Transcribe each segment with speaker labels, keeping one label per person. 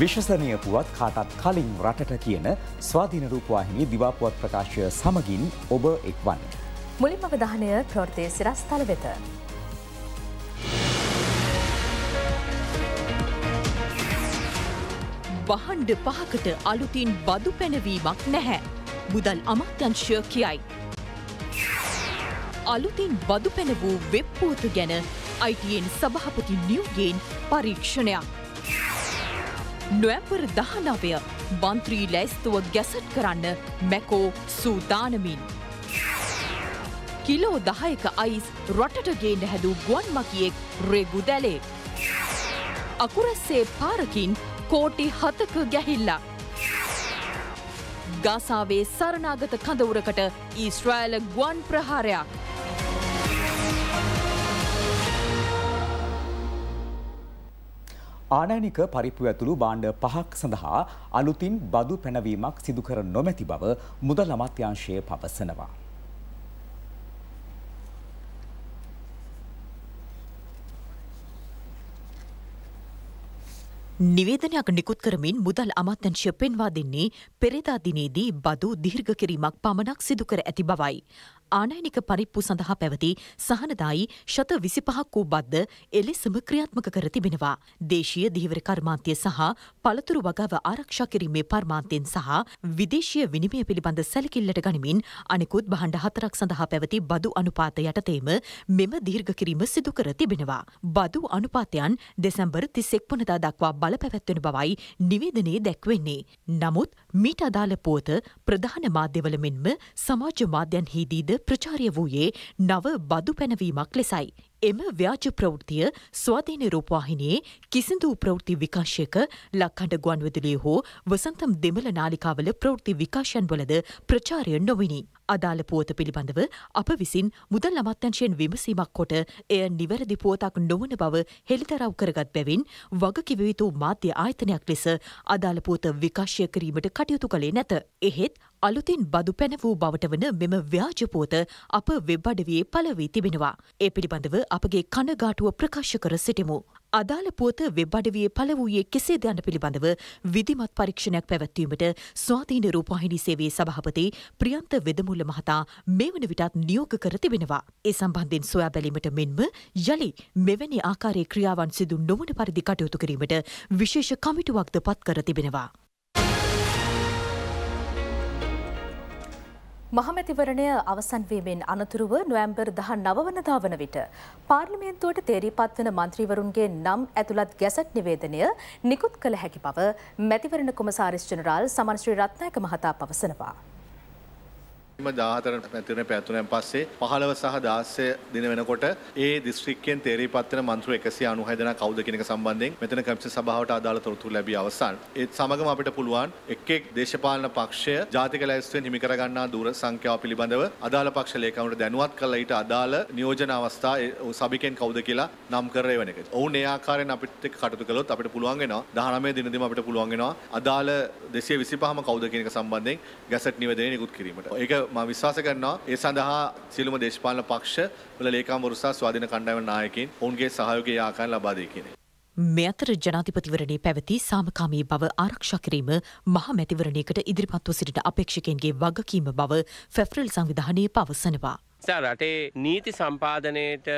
Speaker 1: විශ්වසනය පුවත් කාටත් කලින් රටට කියන ස්වාධීන රූපවාහිනි දිවාපුවත් ප්‍රකාශය සමගින් ඔබ එක්වන්.
Speaker 2: මුලින්ම අවධානය ප්‍රෘතිය සිරස්ථල වෙත. වහන්ඩ පහකට
Speaker 3: අලුතින් බදු පැනවීමක් නැහැ. මුදල් අමාත්‍යංශය කියයි. අලුතින් බදු පැන වූ වෙබ්පූත ගැන අයිටයෙන් සභහපති නියවගෙන් පරීක්ෂණයක්. නොවැම්බර් දහනවය බන්ත්‍රී ලැස්තුව ගැසට් කරන්න මැකෝ සූදානමින්. කිලෝ දහයක අයිස් රටටගේන්න හැදූ ගුවන් මකියෙක් රෙගු දැලේ. අකුරැස්සේ පාරකින් කෝටි හතක ගැහිල්ලා. ගාසාාවේ සරනාගත කඳවුරකට ඊස්ට්‍රයිල ගුවන් ප්‍රහාරයක්.
Speaker 1: ආනයනික පරිප්පු ඇතුළු බාණ්ඩ පහක් සඳහා අලුතින් බදු පැනවීමක් සිදුකර නොමැති බව මුදල් අමාත්‍යංශය පවසනවා.
Speaker 3: නිවේදනයක් නිකුත් කරමින් මුදල් අමාත්‍යංශය පෙන්වා දෙන්නේ පෙරේදා දිනේදී බදු දීර්ඝ කිරීමක් පමණක් සිදු කර ඇති බවයි. ආනයනික පරිප්පු සඳහා පැවති සහනදායි ශත විසිපහක් වූ බද්ද එලෙසම ක්‍රියාත්මක කර තිබෙනවා. දේශීය දිහිවර කර්මාන්තය සහ පළතුරු වගාව ආරක්ෂා කිරීමේ පර්මාන්තයෙන් සහ විදේශීය විනිමය පිළිබඳ සැලකිල්ලට ගනිමින් අනෙකුත් බහණ්ඩ හතරක් සඳහා පැවති බදු අනුපාත යටතේම මෙම දීර්ඝ කිරීම සිදු කර තිබෙනවා. බදු අනුපාතයන් දෙසැම්බර් තිස්සෙක් වනදා දක්වා බල පැවැත්වෙන බවයි නිවේදනයේ දැක්වෙන්නේ. නමුත් මීට අදාළ පුවත ප්‍රධාන මාධ්‍යවල මෙන්ම සමාජ මාධ්‍යන්හිදීද ප්‍රචාරය වූයේ නව බදු පැනවීමක් ලෙසයි. එම ව්‍යාජ ප්‍රවෘතිය ස්වාධීන රූපවාහිනයේ කිසිදු ප්‍රවෘති විකාශයක ලක්කඩ ගුවන්විදුලිය හෝ වසන්තම් දෙමළ නාලිකාවල ප්‍රවෘති විකාශයන්වලද ප්‍රචාරය නොවිනි. අදාළ පුවත පිළිබඳව අප විසින් මුදල් අමත්‍යංශයෙන් විමසීමක් කොට එය නිවැරදි පුවතක් නොවන බව හෙළිදරව් කරගත් බැවින් වගකිවයුතු මාධ්‍ය ආයතනයක් ලෙස අදාළ පුවත විකාශය කිරීමට කටයුතු කළේ නැත. එහෙත් අලුතින් බදු පැන වූ බවට වන මෙම ව්‍යාජපෝත අප වෙබ් අඩවියේ පලවී තිබෙනවා. ඒ පිළිබඳව අපගේ කණගාටුව ප්‍රකාශ කර සිටිමු. අදාළ පුවත වෙබ් අඩවියේ පළ වූයේ කෙසේද යන පිළිබඳව විධිමත් පරීක්ෂණයක් පැවැත්වීමට ස්වාධීන රූපවාහිනී සේවයේ සභාපති ප්‍රියන්ත වෙදමුල්ල මහතා මේ වන විටත් නියෝග කර තිබෙනවා. ඒ සම්බන්ධයෙන් සොයා බැලීමට මෙන්ම යළි මෙවැනි ආකාරයේ ක්‍රියාවන් සිදු නොවන පරිදි කටයුතු කිරීමට විශේෂ කමිටුවක්ද පත් කර තිබෙනවා.
Speaker 2: මහමැතිවරණය අවසන්වීමෙන් අනතුරුව නොවැම්බර් දහ නවවනදා වන විට. පාර්ලිමේන්තුවට තේරීපත් වන මන්ත්‍රීවරුන්ගේ නම් ඇතුළත් ගැසට් නිවේදනය නිකුත් කළ හැකි බව මැතිවරණ කොමසාරිස් ජනරාල් සමන්ශ්‍රී රත්නායක මහතා පවසනවා.
Speaker 4: ම දාහතර පැතිරෙන පැතුනෙන් පස්සේ පහලව සහ දාස්සය දින වෙනකොට ඒ දිස්ත්‍රික්කෙන් තේරී පත්වන මන්ත්‍ර එකසි අනුහදන කෞද කෙනක සම්බන්ධෙන් මෙතන කමිස සභාවට අදාළ තොරතුරු ලැබී අවසන්. ඒත් සමගම අපිට පුළුවන් එක්ෙක් දේශපාලන පක්ෂය ජාතික ලැස්වෙන් හිමිකරගන්නා දුර සංඛ්‍යාව පිළිබඳව අදාළ පක්ෂ ලේකමට දැනුවත් කළ ඊට අදාළ නියෝජන අවස්ථා සබිකෙන් කෞද කියලා නම් කරේ වෙන එක. ඔවුන් ඒ ආකාරයෙන් අපිට කටයුතු කළොත් අපිට පුළුවන් වෙනවා 19 දිනදීම අපිට පුළුවන් වෙනවා අදාළ 225ම කෞද කියන එක සම්බන්ධයෙන් ගැසට් නිවැදනය නිකුත් කිරීමට. ඒක මම විශ්වාස කරනවා ඒ සඳහා සියලුම දේශපාලන පක්ෂ වල ලේකම්වරු සහ ස්වාධීන කණ්ඩායම නායකයින් ඔවුන්ගේ සහයෝගය ආකාරයෙන් ලබා දෙයි කියන
Speaker 3: මේ අතර ජනාධිපතිවරණේ පැවති සාමකාමී බව ආරක්ෂා කිරීම මහා මැතිවරණයකට ඉදිරිපත්ව සිටින අපේක්ෂකයන්ගේ වගකීම බව ෆෙෆරල් සංවිධානය පවසනවා.
Speaker 4: රටේ නීති සම්පාදනයට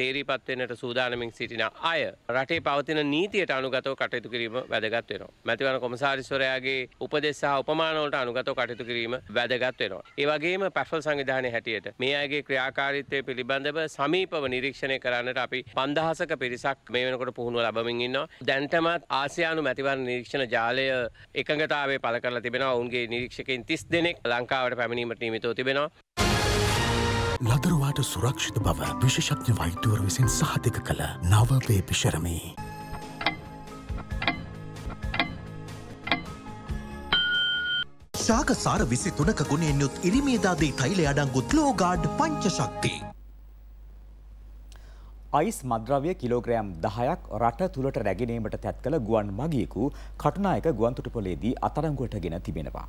Speaker 4: තේරීපත් වෙන්නට සූදානමින් සිටින අය රටේ පවතින නීතියට අනුගතව කටයුතු කිරීම වැදගත් වෙනවා. මැතිවරණ කොමසාරිස්වරයාගේ උපදෙස් සහ උපමාන වලට අනුගතව කටයුතු කිරීම වැදගත් වෙනවා. ඒ වගේම පැෆල් සංවිධානයේ හැටියට මේ අයගේ ක්‍රියාකාරීත්වය පිළිබඳව සමීපව නිරීක්ෂණය කරන්නට අපි 5000ක පිරිසක් මේ වෙනකොට පුහුණුව ලබමින් ඉන්නවා. දැන්ටමත් ආසියානු මැතිවරණ නිරීක්ෂණ ජාලය එකඟතාවය පළ කරලා තිබෙනවා. ඔවුන්ගේ නිරීක්ෂකයින් 30 දෙනෙක් ලංකාවට පැමිණීමට නියමිතව තිබෙනවා. ලදරුවාට සුරක්ෂිත බව විශෂඥ වෛද්‍යවර විසින් සහතික කළ නවවේ පිශරමී.
Speaker 1: ශාකසාර විසි තුනක ගුණෙන් යුත් ඉරිමේදාදී තෛලය අඩංගුත් ලෝගාඩ්
Speaker 4: පංචශක්ති.
Speaker 1: අයිස් මද්‍රව්‍ය කිලෝග්‍රෑම් දහයක් රට තුළට රැගෙනීමට තැත් කළ ගුවන් මගියකු කටුනායක ගුවන්තුටපොලේදී අතරංගුවට ගෙන තිබෙනවා.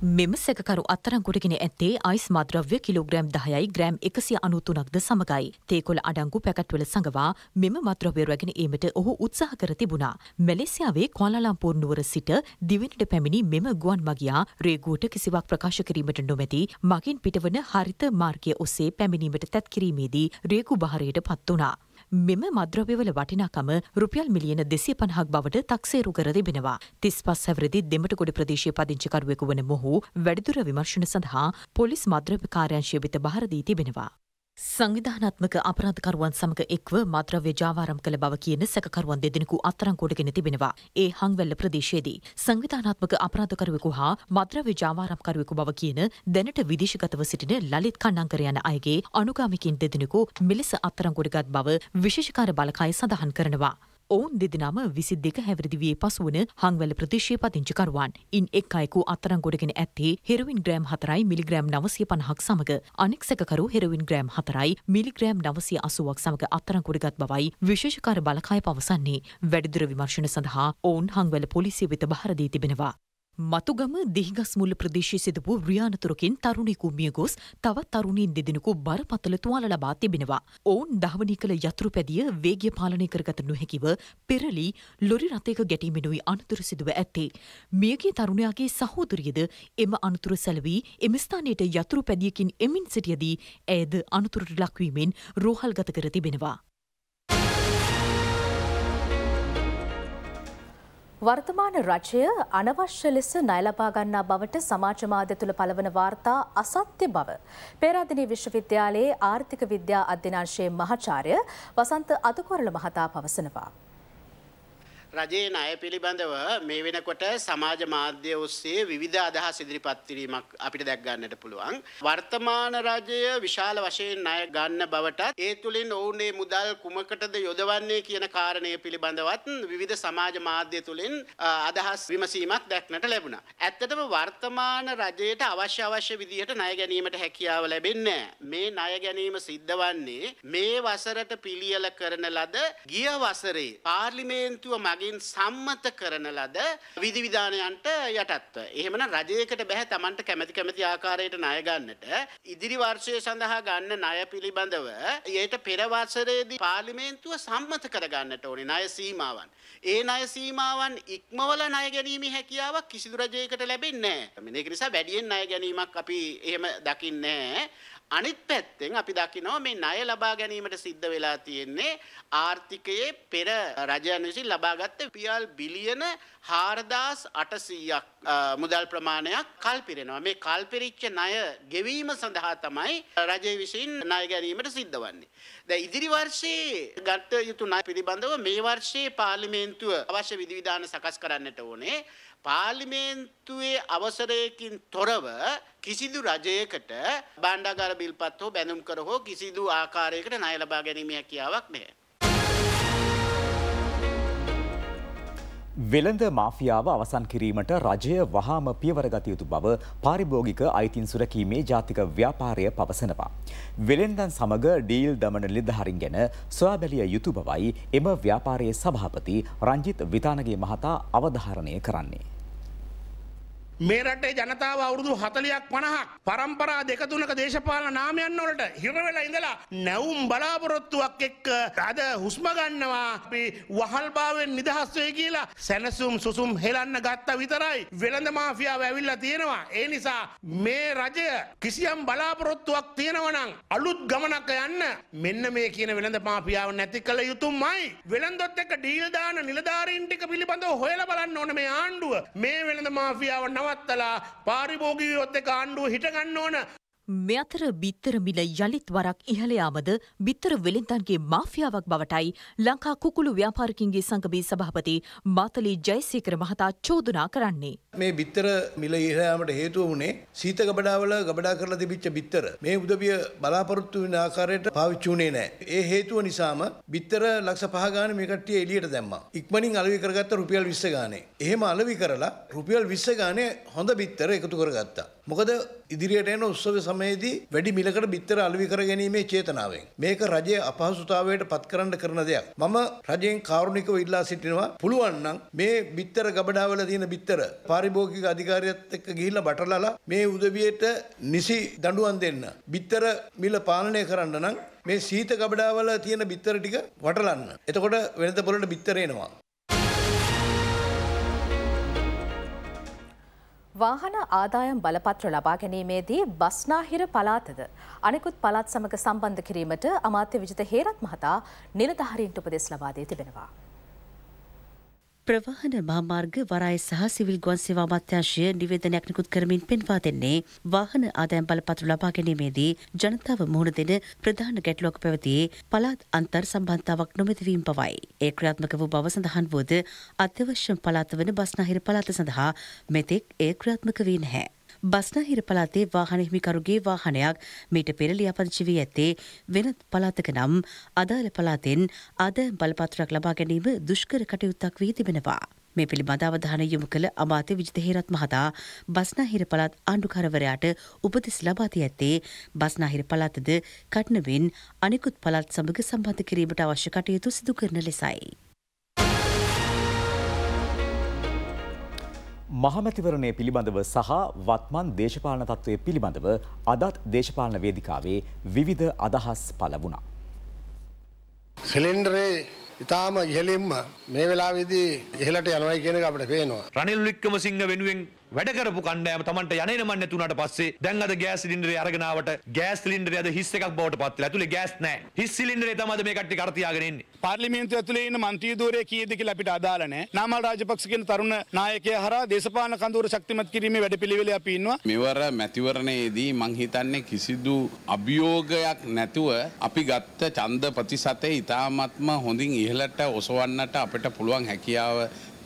Speaker 3: මෙම සැකකරු අත්තරංගොටගෙන ඇත්තේ අයිස් මද්‍රව්‍ය කිලෝග්‍රෑම් 10යි ග්‍රෑම් 193ක්ද සමගයි. තේකොළ අඩංගු පැකට්වල සංගවා මෙම මද්‍රව්‍ය රැගෙන ඒමට ඔහු උත්සාහ කර තිබුණා. මැලේසියාවේ කුවාලාලම්පූර් නුවර සිට දිවෙනට පැමිණි මෙම ගුවන් මගියා රේගුවට කිසිවක් ප්‍රකාශ කිරීමට නොමැති මගින් පිටවන හරිත මාර්ගය ඔස්සේ පැමිණීමට තැත් කිරීමේදී රේගු බහරයට පත් වුණා. මෙම මද්‍රව්‍යවල වටිනාකම රුපියල් මිලියන දෙසිය පණහක් බවට තක්සේරු කර තිබෙනවා. තිස් පස් හැවරදි දෙමටකොඩ ප්‍රදේශය පදිංචිකරුවෙකු වන මොහු වැඩිදුර විමර්ශන සඳහා පොලිස් මද්‍රව්‍ය කාර්යංශය වෙත භාරදී තිබෙනවා. සංවිධානත්මක අපරාධකරුවන් සමඟ එක්ව මද්‍රව්‍ය ජාවාරම් කළ බව කියන සැකකරුවන් දෙදෙනෙකු අත්තරංකෝඩගෙන තිබෙනවා. ඒ හංවැල්ල ප්‍රදේශයේදී සංවිධානත්මක අපරාධකරුවෙකු හා මද්‍රව්‍ය ජාවාරම්කරුවෙකු බව කියන දැනට විදේශගතව සිටින ලලිත් කණ්ඩංකර යන අයගේ අනුගාමිකින් දෙදෙනෙකු මෙලෙස අත්තරංගොඩගත් බව විශේෂකාර බලකාය සඳහන් කරනවා. ඔවුන් දෙදෙනම විසි දෙක හැවරදිවේ පසුවන හංවල ප්‍රදේශය පදිංචිකරුවන්. ඉන් එක් අයකු අත්තරංගොඩගෙන ඇත්තේ හෙරවින් ග්‍රෑම් හතරයි මිලිග්‍රෑම් නවසය පණහක් සමඟ අනෙක්සකරු හෙරවින් ග්‍රෑම් හතරයි මිලිග්‍රෑම් නවසය අසුවක් සමඟ අත්තරංගොඩගත් බවයි විශේෂකර බලකාය පවසන්නේ වැඩිදුර විමර්ශන සඳහා ඔවුන් හංවල පොලිසිය වෙත බහරදී තිබෙනවා. මතුගම දිහිගස් මුල්ල ප්‍රදේශය සිද වූ ්‍රියානතුරකින් තරුණෙකු මිය ගොස් තවත් තරුණින් දෙදෙනෙකු බරපතල තුවාල ලබා තිබෙනවා. ඔවුන් ධවනී කළ යතුරු පැදිය වේග්‍ය පාලනය කරගත නොහැකිව පෙරලී ලොරි රථයක ගැටීමෙනුයි අනතුර සිදුව ඇත්තේ. මියගේ තරුණයාගේ සහෝදරියද එම අනතුර සැලවී එමස්ථානයට යතුරු පැදියකින් එමින් සිටියදී ඇද අනතුරට ලක්වීමෙන් රෝහල් ගත කර තිබෙනවා.
Speaker 2: වර්තමාන රජය අනවශ්‍ය ලෙස නයලබාගන්නා බවට සමාජමාධ්‍ය තුළ පළවන වාර්තා අසත්‍ය බව. පේරාදිනී විශ්වවිද්‍යාලයේ ආර්ථික විද්‍යා අධ්‍යනාංශයේ මහාචාර්ය වසන්ත අතුකොරල මහතා පවසනවා.
Speaker 4: රජයේ ණය පිළිබඳව මේ වෙනකොට සමාජ මාධ්‍ය ඔස්සේ විවිධ අදහස් ඉදිරිපත් කිරීමක් අපිට දැක් ගන්නට පුළුවන්. වර්තමාන රජය විශාල වශයෙන් ණය ගන්න බවටත් ඒ තුලින් ඔවුන්ගේ මුදල් කුමකටද යොදවන්නේ කියන කාරණය පිළිබඳවත් විවිධ සමාජ මාධ්‍ය තුලින් අදහස් විමසීමක් දැක්නට ලැබුණා. ඇත්තටම වර්තමාන රජයට අවශ්‍ය අවශ්‍ය විදිහට ණය ගැනීමට හැකියාව ලැබෙන්නේ මේ ණය ගැනීම සිද්ධ වන්නේ මේ වසරට පිළියෙල කරන ලද ගිය වසරේ පාර්ලිමේන්තුව මග රජාගෙන් සම්මත කරන ලද විධිවිධානයන්ට යටත්ව. එහෙමනම් රජයකට බෑ Tamanට කැමැති කැමැති ආකාරයට ණය ගන්නට. ඉදිරි වර්ෂය සඳහා ගන්න ණය පිළිබඳව ඊට පෙර වසරේදී පාර්ලිමේන්තුව සම්මත කර ගන්නට ඕනේ ණය සීමාවන්. ඒ ණය සීමාවන් ඉක්මවල ණය ගැනීමේ හැකියාවක් කිසිදු රජයකට ලැබෙන්නේ නැහැ. මේක නිසා වැඩියෙන් ණය ගැනීමක් අපි එහෙම දකින්නේ නැහැ. අනිත් පැත්තෙන් අපි දකිනවා මේ ණය ලබා ගැනීමට සිද්ධ වෙලා තියෙන්නේ ආර්ථිකයේ පෙර රජයන් විසින් ලබාගත්ත රුපියල් බිලියන 4800ක් මුදල් ප්‍රමාණයක් කල්පිරෙනවා. මේ කල්පිරිච්ච ණය ගෙවීම සඳහා තමයි රජය විසින් ණය ගැනීමට සිද්ධ වන්නේ. ද ඉදිරි වර්ෂයේ ගත්ත යුතු ණය පිළිබඳව මේ වර්ෂයේ පාර්ලිමේන්තුව අවශ්‍ය විධිවිධාන සකස් කරන්නට ඕනේ. පාර්ලිමේන්තුවේ අවසරයකින් තොරව කිසිදු රජයකට බණ්ඩාගාර බිල්පත් හෝ බැඳුම් කර හෝ කිසිදු ආකාරයකට ණය ලබා ගැනීම හැකියාවක් නැහැ.
Speaker 1: වෙළඳ මාෆියාව අවසන් කිරීමට රජය වහාම පියවරගත යුතු බව පාරිභෝගික අයිතින් සුරකීමේ ජාතික ව්‍යාපාරය පවසනවා. වෙළෙන්දන් සමඟ ඩීල් දමන නිලධහරින් ගැන සොයාබැලිය යුතු බවයි එම ව්‍යාපාරයේ සභාපති රංජිත් විතානගේ මහතා අවධාරණය කරන්නේ.
Speaker 4: මේ රටේ ජනතාව අවුරුදු 40ක් 50ක් පරම්පරා දෙක තුනක දේශපාලන නාමයන් වලට හිර වෙලා ඉඳලා නැවුම් බලාපොරොත්තුවක් එක්ක අද හුස්ම ගන්නවා අපි වහල්භාවයෙන් නිදහස් වෙයි කියලා සැනසුම් සුසුම් හෙලන්න ගත්තා විතරයි වෙළඳ මාෆියාව ඇවිල්ලා තියෙනවා ඒ නිසා මේ රජය කිසියම් බලාපොරොත්තුවක් තියෙනවා නම් අලුත් ගමනක් යන්න මෙන්න මේ කියන වෙළඳ මාෆියාව නැති කළ යුතුමයි වෙළඳොත් එක්ක ඩීල් දාන නිලධාරීන් ටික පිළිබඳව හොයලා බලන්න ඕනේ මේ ආණ්ඩුව මේ වෙළඳ මාෆියාව නව නවත්තලා පාරිභෝගිකයොත් එක ආණ්ඩුව හිටගන්න ඕන
Speaker 3: මේ අතර බිත්තර මිල යළිත් වරක් ඉහළ යාමද බිත්තර වෙළෙන්දන්ගේ මාෆියාවක් බවටයි ලංකා කුකුළු ව්‍යාපාරිකයන්ගේ සංගමේ සභාපති මාතලී ජයසේකර මහතා චෝදනා කරන්නේ.
Speaker 4: මේ බිත්තර මිල ඉහළ යාමට හේතුව වුණේ සීත ගබඩාවල ගබඩා කරලා තිබිච්ච බිත්තර. මේ උදවිය බලාපොරොත්තු වෙන ආකාරයට පාවිච්චි වුණේ නැහැ. ඒ හේතුව නිසාම බිත්තර ලක්ෂ 5 ගානේ මේ කට්ටිය එළියට දැම්මා. ඉක්මනින් අලෙවි කරගත්ත රුපියල් 20 ගානේ. එහෙම අලෙවි කරලා රුපියල් 20 ගානේ හොඳ බිත්තර එකතු කරගත්තා. මොකද ඉදිරියට එන උත්සව සමයේදී වැඩි මිලකට බිත්තර අලුවි කර ගැනීමේ චේතනාවෙන් මේක රජය අපහසුතාවයට පත් කරන්න කරන දෙයක්. මම රජයෙන් කාරුණිකව ඉල්ලා සිටිනවා පුළුවන් නම් මේ බිත්තර ගබඩාවල තියෙන බිත්තර පාරිභෝගික අධිකාරියත් එක්ක ගිහිල්ලා බටලලා මේ උදවියට නිසි දඬුවම් දෙන්න. බිත්තර මිල පාලනය කරන්න නම් මේ සීත ගබඩාවල තියෙන බිත්තර ටික වටලන්න. එතකොට වෙනද පොළට බිත්තර එනවා.
Speaker 2: වාහන ආදායම් බලපත්‍ර ලබා ගැනීමේදී බස්නාහිර පලාතද අනෙකුත් පළාත් සමග සම්බන්ධ කිරීමට අමාත්‍ය විජිත හේරත් මහතා නිලධාරීන්ට උපදෙස් ලබා දී තිබෙනවා. ප්‍රවාහන මහාමාර්ග වරාය සහ සිවිල් ගුවන් සේවා අමාත්‍යාංශය නිවේදනයක් නිකුත් කරමින් පෙන්වා දෙන්නේ වාහන ආදායම් බලපත්‍ර ලබා ගැනීමේදී ජනතාව මුහුණ දෙන ප්‍රධාන ගැටලුවක් පැවතියේ පළාත් අන්තර් සම්බන්ධතාවක් නොමැති වීම පවයි. ඒ ක්‍රියාත්මක වූ බව සඳහන් වූද අත්‍යවශ්‍යම පළාත වන බස්නාහිර පළාත සඳහා මෙතෙක් ඒ ක්‍රියාත්මක වී නැහැ. බස්නාහිර පළාතේ වාහන හිමිකරුගේ වාහනයක් මීට පෙර ලියාපදිංචි වී ඇත්තේ වෙනත් පළාතක නම් අදාළ පළාතෙන් ආදායම් බලපත්‍රයක් ලබා ගැනීම දුෂ්කර කටයුත්තක් වී තිබෙනවා. මේ පිළිබඳ අවධානය යොමු කළ අමාත්‍ය විජිත හේරත් මහතා බස්නාහිර පළාත් ආණ්ඩුකරවරයාට උපදෙස් ලබා දී ඇත්තේ බස්නාහිර පළාතද කටනවෙන් අනිකුත් පළාත් සමග සම්බන්ධ කිරීමට අවශ්‍ය කටයුතු සිදු කරන ලෙසයි.
Speaker 1: මහමැතිවරණය පිළිබඳව සහ වත්මන් දේශපාලන තත්ත්වය පිළිබඳව අදත් දේශපාලන වේදිකාවේ විවිධ අදහස් පළ වුණා.
Speaker 4: සිලින්ඩරේ ඉතාම ඉහලින්ම මේ වෙලාවිදී ඉහලට යනවයි කියනක අපට පේනවා. රනිල් වික්කම සිංහ වෙනුවෙන් වැඩකරපු කණ්ඩෑම තමන්ට යනම නැතුනට පස්සේ දැන් අද ගෑස් සිලින්ඩරේ අරගෙනාවට ගෑස් සිලින්ඩරය අද හිස් එකක් බවට පත් වෙලා. ඇතුලේ ගෑස් නැහැ. හිස් සිලින්ඩරේ තමයි මේ කට්ටිය කර තියාගෙන ඉන්නේ. පාර්ලිමේන්තුව ඇතුලේ ඉන්න මන්ත්‍රී ධූරය කීයද කියලා අපිට අදාළ නැහැ. නාමල් රාජපක්ෂ කියන තරුණ නායකයා හරහා දේශපාලන කඳවුර ශක්තිමත් කිරීමේ වැඩපිළිවෙල අපි ඉන්නවා. මෙවර මැතිවරණයේදී මං හිතන්නේ කිසිදු අභියෝගයක් නැතුව අපි ගත්ත ඡන්ද ප්‍රතිශතය ඉතාමත්ම හොඳින් ඉහළට ඔසවන්නට අපිට පුළුවන් හැකියාව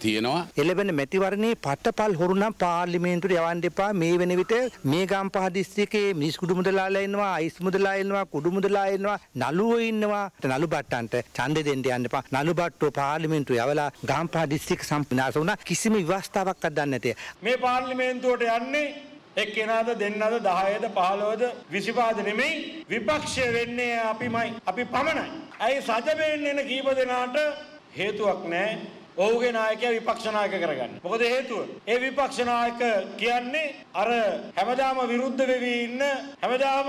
Speaker 4: තියෙනවා.
Speaker 2: එළබෙන මැතිවරණේ පට්ටපල් හොරු නම්
Speaker 4: පාර්ලිමේන්තුවට යවන්න එපා. මේ වෙන විට මේ ගම්පහ දිස්ත්‍රික්කයේ මිනිස් කුඩු මුදලාලා ඉන්නවා, අයිස් මුදලා
Speaker 2: ඉන්නවා, කුඩු මුදලා ඉන්නවා, නළුවෝ ඉන්නවා. නළු බට්ටන්ට ඡන්දෙ දෙන්න යන්න එපා. නළු බට්ටෝ පාර්ලිමේන්තුව යවලා ගම්පහ දිස්ත්‍රික්ක සම්පූර්ණස වුණා. කිසිම ව්‍යවස්ථාවක් අදන්නේ නැතේ.
Speaker 4: මේ පාර්ලිමේන්තුවට යන්නේ එක්කෙනාද දෙන්නද දහයද පහලෝද විසිපාද නෙමෙයි විපක්ෂය වෙන්නේ අපිමයි අපි පමණයි. ඇයි සජබෙන් එන කීප දෙනාට හේතුවක් නෑ ඔහුගේ නායකයා විපක්ෂ නායක කරගන්න. මොකද හේතුව? ඒ විපක්ෂ නායක කියන්නේ අර හැමදාම විරුද්ධ වෙවි ඉන්න හැමදාම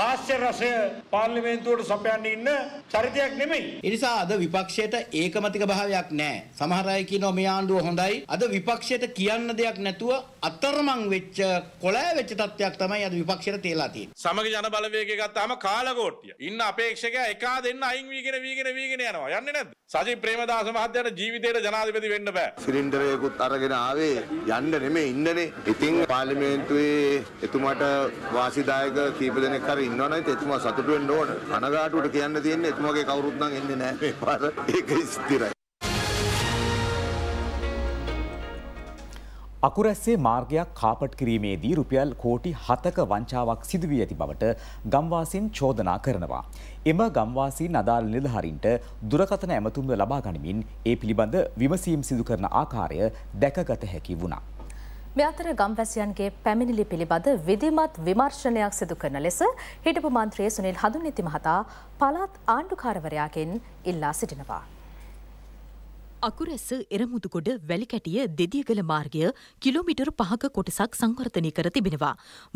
Speaker 4: හාස්‍ය රසය පාර්ලිමේන්තුවට සපයන්න ඉන්න චරිතයක් නෙමෙයි. ඒ නිසා අද විපක්ෂයට ඒකමතික භාවයක් නැහැ. සමහර අය කියනවා මේ ආණ්ඩුව හොඳයි. අද විපක්ෂයට කියන්න දෙයක් නැතුව අතරමං වෙච්ච කොලෑ වෙච්ච තත්ත්වයක් තමයි අද විපක්ෂයට තේලා තියෙන්නේ. සමග ජන බලවේගය ගත්තාම කාලකෝට්ටිය. ඉන්න අපේක්ෂකයා එකා දෙන්න අයින් වීගෙන වීගෙන වීගෙන යනවා. යන්නේ නැද්ද? සජිත් ප්‍රේමදාස මහත්තයාට ජීවිතේට ජනාධිපති වෙන්න බෑ. සිලින්ඩරයකුත් අරගෙන ආවේ යන්න නෙමෙයි ඉන්නනේ. ඉතින් පාර්ලිමේන්තුවේ එතුමාට වාසිදායක කීප දෙනෙක් හරි ඉන්නවනේ එතුමා සතුටු වෙන්න ඕන. අනගාටුවට කියන්න තියෙන්නේ එතුමාගේ කවුරුත් නම් එන්නේ නැහැ මේ පාර. ඒක ස්ථිරයි.
Speaker 1: අකුරැස්සේ මාර්ගයක් කාපට් කිරීමේදී රුපියල් කෝටි හතක වංචාවක් සිදුවී ඇති බවට ගම්වාසින් චෝදනා කරනවා. එම ගම්වාසින් අදාළ නිලධහරින්ට දුරකතන ඇමතුම්ද ලබා ගනිමින් ඒ පිළිබඳ විමසීම් සිදු කරන ආකාරය දැකගත හැකි වුණා.
Speaker 2: මෙ අතර ගම්වැසියන්ගේ පැමිණිලි පිළිබඳ විධිමත් විමර්ශනයක් සිදු කරන ලෙස හිටපු මන්ත්‍රයේ සුනිල් හඳුන් නිති මහතා පළාත් ආණ්ඩුකාරවරයාගෙන් ඉල්ලා සිටිනවා.
Speaker 3: අකුරැස එරමුදුකොඩ වැලිකැටිය දෙදියගල මාර්ගය කිලෝමිටර් පහක කොටසක් සංවර්ධනය කර තිබෙනවා.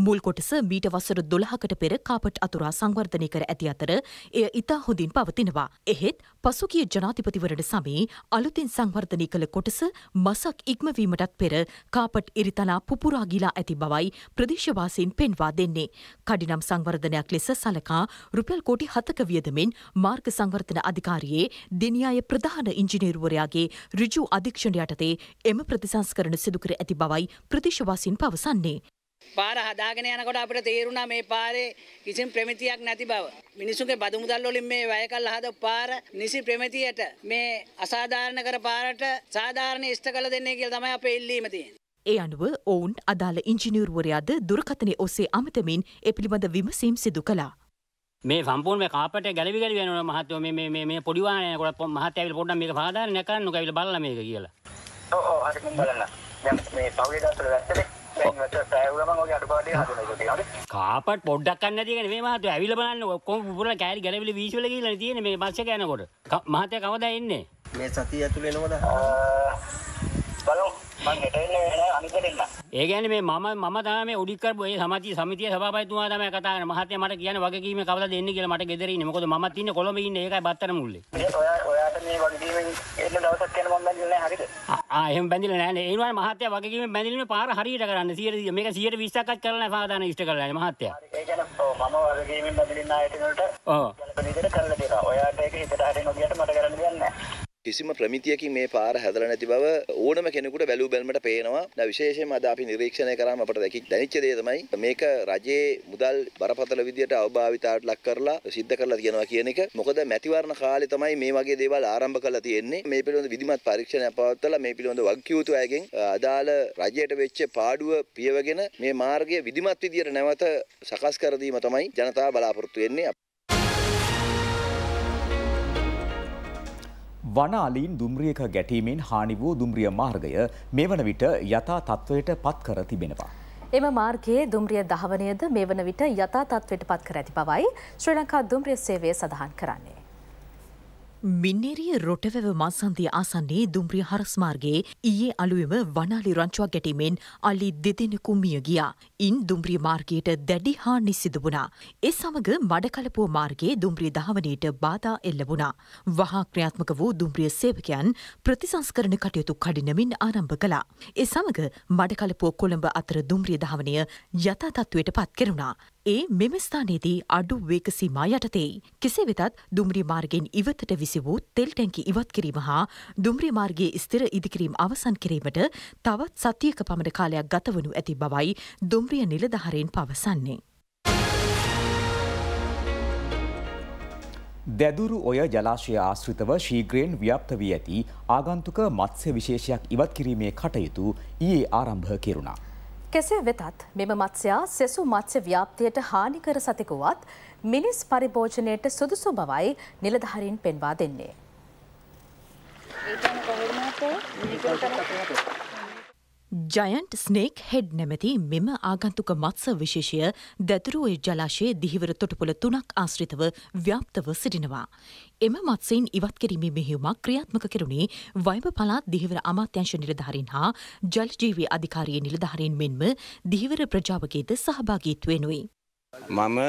Speaker 3: මුල් කොටස මීට වසර දොළහකට පෙර කාපට් අතුරා සංවර්ධනය කර ඇති අතර එය ඉතා හොඳින් පවතිනවා. එහෙත් පසුගිය ජනාතිපතිවරට සමයේ අලුතින් සංවර්ධනය කළ කොටස මසක් ඉක්මවීමටත් පෙර කාපට් ඉරිතලා පුපුරාගිලා ඇති බවයි ප්‍රදේශවාසීන් පෙන්වා දෙන්නේ. කඩිනම් සංවර්ධනයක් ලෙස සලකා රුපියල් කෝටි හතක වියදමෙන් මාර්ග සංවර්ධන අධිකාරියේ දෙනියාය ප්‍රධාන ඉංජිනේරුවරයාගේ සභාවේ ඍජු අධීක්ෂණ යටතේ එම ප්‍රතිසංස්කරණ සිදුකර ඇති බවයි ප්‍රදේශවාසීන් පවසන්නේ.
Speaker 2: පාර හදාගෙන යනකොට අපිට තේරුණා මේ පාරේ කිසිම ප්‍රමිතියක්
Speaker 4: නැති බව. මිනිසුන්ගේ බදු මුදල් වලින් මේ වැය කළ හද පාර නිසි ප්‍රමිතියට මේ
Speaker 2: අසාධාරණ කර පාරට සාධාරණ ඉෂ්ට කළ දෙන්නේ කියලා තමයි අපේ ඉල්ලීම තියෙන්නේ.
Speaker 3: ඒ අනුව ඔවුන් අදාළ ඉංජිනේරුවරයාද දුරකථනයේ ඔස්සේ අමතමින් ඒ පිළිබඳ විමසීම් සිදු කළා.
Speaker 4: මේ සම්පූර්ණ මේ කාපට් එක ගැලවි ගැලවි යනවා මහත්තයෝ මේ මේ මේ පොඩි වාහන යනකොට මහත්තයා ඇවිල්ලා පොඩ්ඩක් මේක සාධාරණ කරන්න ඕක ඇවිල්ලා බලලා මේක කියලා.
Speaker 2: ඔව් ඔව් හරි බලන්න. දැන් මේ පවුලේ
Speaker 4: දවසට වැස්සනේ කාපට් පොඩ්ඩක් කන්න තියෙන මේ මහත්තයෝ ඇවිල්ලා බලන්න ඔක්කොම පුරලා කෑලි ගැලවිලි වීසුවල ගිහලා තියෙන්නේ මේ බස් එක යනකොට. මහත්තයා කවදා එන්නේ? මේ සතිය ඇතුළේ එනවද? ඒ ගැන මේ මම මම තම උඩිකරපු ඒ සමති සමිතිය සභාපතිතුමා තමයි කතා කරන්නේ මහත්මයා මට කියන්නේ වගකීම කවදා දෙන්නේ කියලා මට ගෙදර ඉන්නේ මොකද මම තින්නේ කොළඹ ඉන්නේ ඒකයි බත්තර මුල්ලේ ඔයාට මේ වගකීමෙන් එන්න දවසක් කියන මම බැඳිලා නැහැ හරිද ආ එහෙම බැඳිලා නැහැ නේ ඒ වගේ මහත්මයා වගකීමෙන් බැඳිලා පාර හරියට කරන්න 100 මේක 120ක්වත් කරලා නැහැ සාධාරණ ඉෂ්ට කරලා නැහැ මහත්මයා ඒ කියන්නේ මම වගකීමෙන් බැඳිලා නැහැ ඒකට
Speaker 2: ඔව්
Speaker 4: කරලා දෙනවා ඔයාට ඒක හිතට හරින්න ගියට මට කරන්න දෙයක් නැහැ
Speaker 2: කිසිම ප්‍රමිතියකින් මේ පාර හැදලා නැති බව ඕනම කෙනෙකුට බැලූ බැලමට පේනවා. දැන් විශේෂයෙන්ම අද අපි නිරීක්ෂණය කරාම අපට දැකි දැනෙච්ච දේ තමයි මේක රජයේ මුදල් බරපතල විදියට අවභාවිතාට ලක් කරලා සිද්ධ කරලා තියෙනවා කියන එක. මොකද මැතිවරණ කාලේ තමයි මේ වගේ දේවල් ආරම්භ කරලා තියෙන්නේ. මේ පිළිබඳ විධිමත් පරීක්ෂණයක් පවත්වලා මේ පිළිබඳ වගකීතු අයගෙන් අදාළ රජයට වෙච්ච පාඩුව පියවගෙන මේ මාර්ගය විධිමත් විදියට නැවත සකස් කර දීම තමයි ජනතාව බලාපොරොත්තු වෙන්නේ.
Speaker 1: වනාලීන් දුම්රියක ගැටීමෙන් හානි වූ දුම්රිය මාර්ගය මේ වන විට යථා තත්ත්වයට පත් කර
Speaker 3: තිබෙනවා.
Speaker 2: එම මාර්ගයේ දුම්රිය දහවනයද මේ වන විට යථා තත්ත්වයට පත් කර ඇති බවයි ශ්‍රී ලංකා දුම්රිය සේවය සඳහන් කරන්නේ.
Speaker 3: මින්නේරිය රොටවැව මස්සන්තිය ආසන්නේ දුම්රිය හරස්මාර්ගයේ ඊයේ අලුයම වනාලි රංචුවක් ගැටීමෙන් අලි දෙදෙනෙකු මිය ගියා. ඉන් දුම්රිය මාර්ගයට දැඩි හානි සිදු වුණා. ඒ සමග මඩකලපුව මාර්ගයේ දුම්රිය දහවනයට බාධා එල්ල වුණා. වහා ක්‍රියාත්මක වූ දුම්රිය සේවකයන් ප්‍රතිසංස්කරණ කටයුතු කඩිනමින් ආරම්භ කළා. ඒ සමග මඩකලපුව කොළඹ අතර දුම්රිය දහවනය යථා තත්ත්වයට පත් කෙරුණා. ඒ මෙම ස්ථානයේදී අඩු වේග සීමා යටතේයි. කෙසේ වෙතත් දුම්රිය මාර්ගයෙන් ඉවතට විසි වූ තෙල් ටැංකි ඉවත් කිරීම හා දුම්රිය මාර්ගයේ ස්ථිර ඉදිකිරීම අවසන් කිරීමට තවත් සතියක පමණ කාලයක් ගතවනු ඇති බවයි දුම්රිය නිලධහරෙන් පවසන්නේ.
Speaker 1: දැදුරු ඔය ජලාශය ආශ්‍රිතව ශීග්‍රයෙන් ව්‍යප්ත වී ඇති ආගන්තුක මත්ස්‍ය විශේෂයක් ඉවත් කිරීමේ කටයුතු ඊයේ ආරම්භ කෙරුණා.
Speaker 2: කෙසේ වෙතත් මෙම මත්ස්‍යයා සෙසු මත්ස්‍ය ව්‍යාප්තියට හානිකර සතිකුවත් මිනිස් පරිභෝජනයට සුදුසු බවයි නිලධහරින් පෙන්වා දෙන්නේ. ඒ ජයන්ට් ස්නේක් හෙඩ්
Speaker 3: නැමැති මෙම ආගන්තුක මත්ස විශේෂය දැතුරුවේ ජලාශයේ දිහිවර තොටපොළ තුනක් ආශ්‍රිතව ව්‍යාප්තව සිටිනවා. එම මත්සයින් ඉවත් කිරීමේ මෙහෙවුමක් ක්‍රියාත්මක කෙරුණේ වයිම පලාත් දිහිවර අමාත්‍යංශ නිලධාරීන් හා ජලජීවී අධිකාරී නිලධාරීන් මෙන්ම දිහිවර ප්‍රජාවගේද සහභාගීත්වෙනුයි.
Speaker 1: මම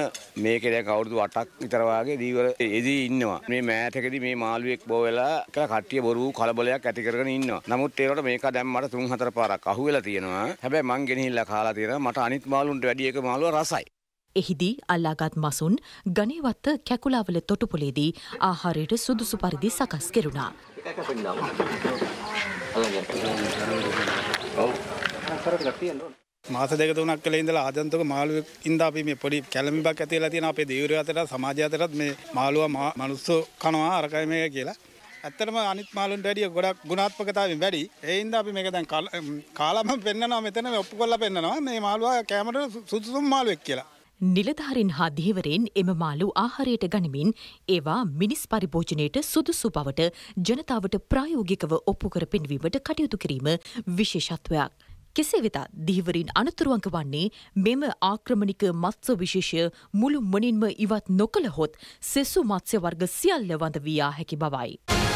Speaker 1: මේකේ දැන් අවුරුදු 8ක් විතර වාගේ දීවර එදී ඉන්නවා. මේ මෑතකදී මේ මාළුවෙක් බෝ වෙලා කියලා කට්ටිය බොරු කලබලයක් ඇති කරගෙන ඉන්නවා. නමුත් ඒකට මේක දැන් මට 3-4 පාරක් අහුවෙලා තියෙනවා. හැබැයි මං ගෙනහිල්ලා කාලා තියෙනවා. මට අනිත් මාළුන්ට වැඩි එක මාළුවා රසයි.
Speaker 3: එහිදී අල්ලාගත් මසුන් ගනේවත්ත කැකුලාවල තොටුපොලේදී ආහාරයට සුදුසු පරිදි සකස් කෙරුණා.
Speaker 2: ඔව්.
Speaker 4: මාස දෙක තුනක් කලේ ඉඳලා ආදන්තුක මාළුවෙක් ඉඳලා අපි මේ පොඩි කැළඹිබක් ඇති වෙලා තියෙන අපේ දේවරය අතරට සමාජය අතරත් මේ මාළුවා මිනිස්සු කනවා අරකයි මේක කියලා. ඇත්තටම අනිත් මාළුන්ට වැඩිය ගොඩක් ගුණාත්මකතාවයෙන් වැඩි. ඒ හින්දා අපි මේක දැන් කාලාම පෙන්නනවා මෙතන ඔප්පු කරලා පෙන්නනවා මේ මාළුවා කැමරට සුදුසුම මාළුවෙක් කියලා.
Speaker 3: නිලධාරින් හා දියවරෙන් එම මාළු ආහාරයට ගනිමින් ඒවා මිනිස් පරිභෝජනයට සුදුසු බවට ජනතාවට ප්‍රායෝගිකව ඔප්පු කර පෙන්වීමට කටයුතු කිරීම විශේෂත්වයක්. කෙසේ වෙතත් දිහිවරින් අනතුරුවක වන්නේ මෙම ආක්‍රමණික මත්ස විශේෂය මුළු මනින්ම ඉවත් නොකළහොත් සෙසු මත්ස්‍ය වර්ග සියල්ල වඳ වයා හැකි බවයි.